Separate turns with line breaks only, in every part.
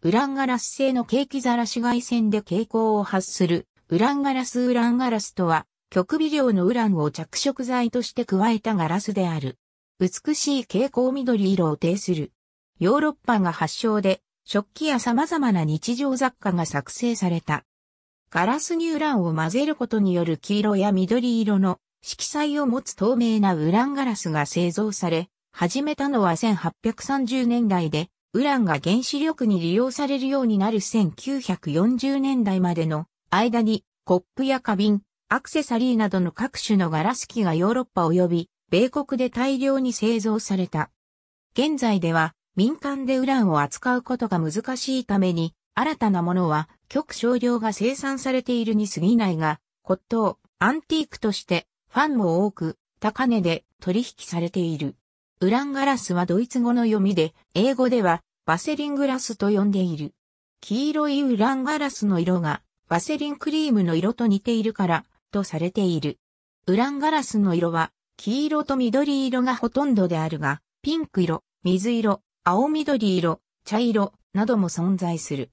ウランガラス製の景気ザラ紫外線で蛍光を発する、ウランガラスウランガラスとは、極微量のウランを着色剤として加えたガラスである。美しい蛍光緑色を呈する。ヨーロッパが発祥で、食器や様々な日常雑貨が作成された。ガラスにウランを混ぜることによる黄色や緑色の色彩を持つ透明なウランガラスが製造され、始めたのは1830年代で、ウランが原子力に利用されるようになる1940年代までの間にコップや花瓶、アクセサリーなどの各種のガラス機がヨーロッパ及び米国で大量に製造された。現在では民間でウランを扱うことが難しいために新たなものは極少量が生産されているに過ぎないが、骨董、アンティークとしてファンも多く高値で取引されている。ウランガラスはドイツ語の読みで、英語ではバセリングラスと呼んでいる。黄色いウランガラスの色がバセリンクリームの色と似ているからとされている。ウランガラスの色は黄色と緑色がほとんどであるが、ピンク色、水色、青緑色、茶色なども存在する。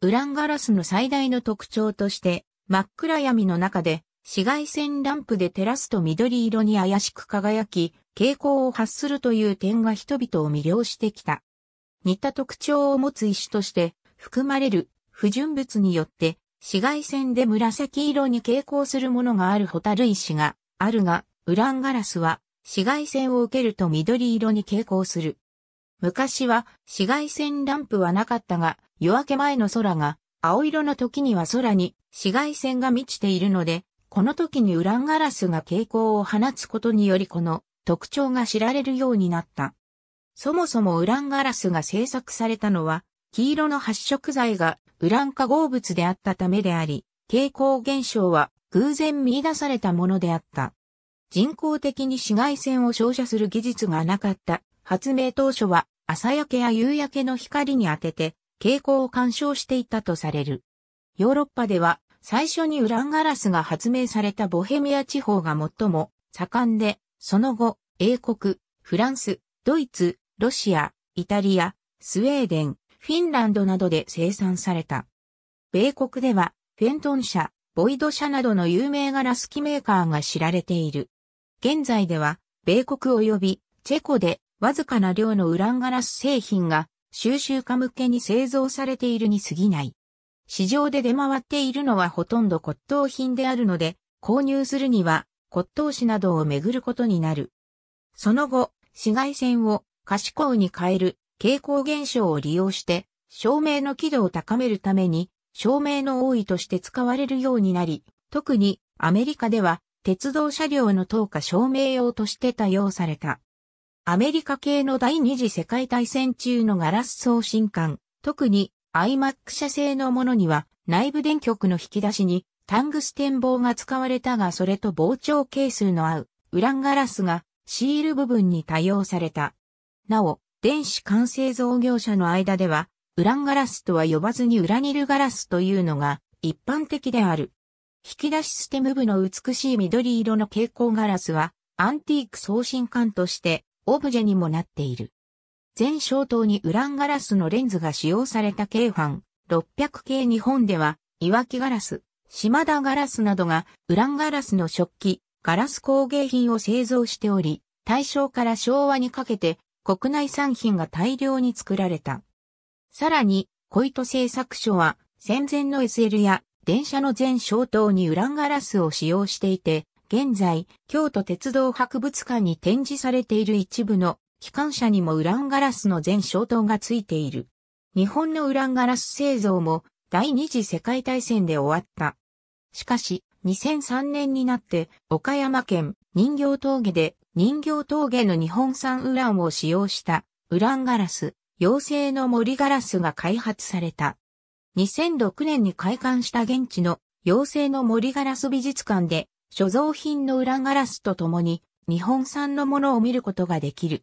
ウランガラスの最大の特徴として真っ暗闇の中で紫外線ランプで照らすと緑色に怪しく輝き、傾向を発するという点が人々を魅了してきた。似た特徴を持つ石として含まれる不純物によって紫外線で紫色に傾向するものがあるホタル石があるが、ウランガラスは紫外線を受けると緑色に傾向する。昔は紫外線ランプはなかったが、夜明け前の空が青色の時には空に紫外線が満ちているので、この時にウランガラスが傾向を放つことによりこの特徴が知られるようになった。そもそもウランガラスが製作されたのは、黄色の発色剤がウラン化合物であったためであり、蛍光現象は偶然見出されたものであった。人工的に紫外線を照射する技術がなかった発明当初は朝焼けや夕焼けの光に当てて蛍光を干渉していたとされる。ヨーロッパでは最初にウランガラスが発明されたボヘミア地方が最も盛んで、その後、英国、フランス、ドイツ、ロシア、イタリア、スウェーデン、フィンランドなどで生産された。米国では、フェントン社、ボイド社などの有名ガラス機メーカーが知られている。現在では、米国及びチェコでわずかな量のウランガラス製品が収集家向けに製造されているに過ぎない。市場で出回っているのはほとんど骨董品であるので、購入するには骨董市などを巡ることになる。その後、紫外線を可視光に変える蛍光現象を利用して、照明の輝度を高めるために、照明の多いとして使われるようになり、特にアメリカでは鉄道車両の灯火照明用として多用された。アメリカ系の第二次世界大戦中のガラス送信管、特に iMac 社製のものには内部電極の引き出しにタングステン棒が使われたがそれと膨張係数の合うウランガラスがシール部分に多用された。なお、電子完成造業者の間では、ウランガラスとは呼ばずにウラニルガラスというのが一般的である。引き出しステム部の美しい緑色の蛍光ガラスは、アンティーク送信管としてオブジェにもなっている。全小灯にウランガラスのレンズが使用された京版600系日本では、岩木ガラス、島田ガラスなどがウランガラスの食器、ガラス工芸品を製造しており、大正から昭和にかけて国内産品が大量に作られた。さらに、小糸製作所は戦前の SL や電車の全消灯にウランガラスを使用していて、現在、京都鉄道博物館に展示されている一部の機関車にもウランガラスの全消灯がついている。日本のウランガラス製造も第二次世界大戦で終わった。しかし、2003年になって岡山県人形峠で人形峠の日本産ウランを使用したウランガラス、妖精の森ガラスが開発された。2006年に開館した現地の妖精の森ガラス美術館で所蔵品のウランガラスとともに日本産のものを見ることができる。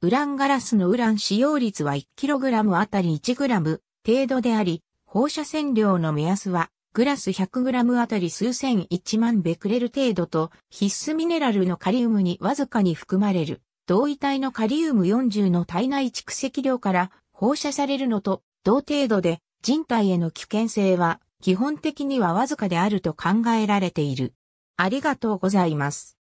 ウランガラスのウラン使用率は 1kg あたり 1g 程度であり、放射線量の目安はグラス 100g あたり数千1万ベクレル程度と、必須ミネラルのカリウムにわずかに含まれる、同位体のカリウム40の体内蓄積量から放射されるのと、同程度で人体への危険性は基本的にはわずかであると考えられている。ありがとうございます。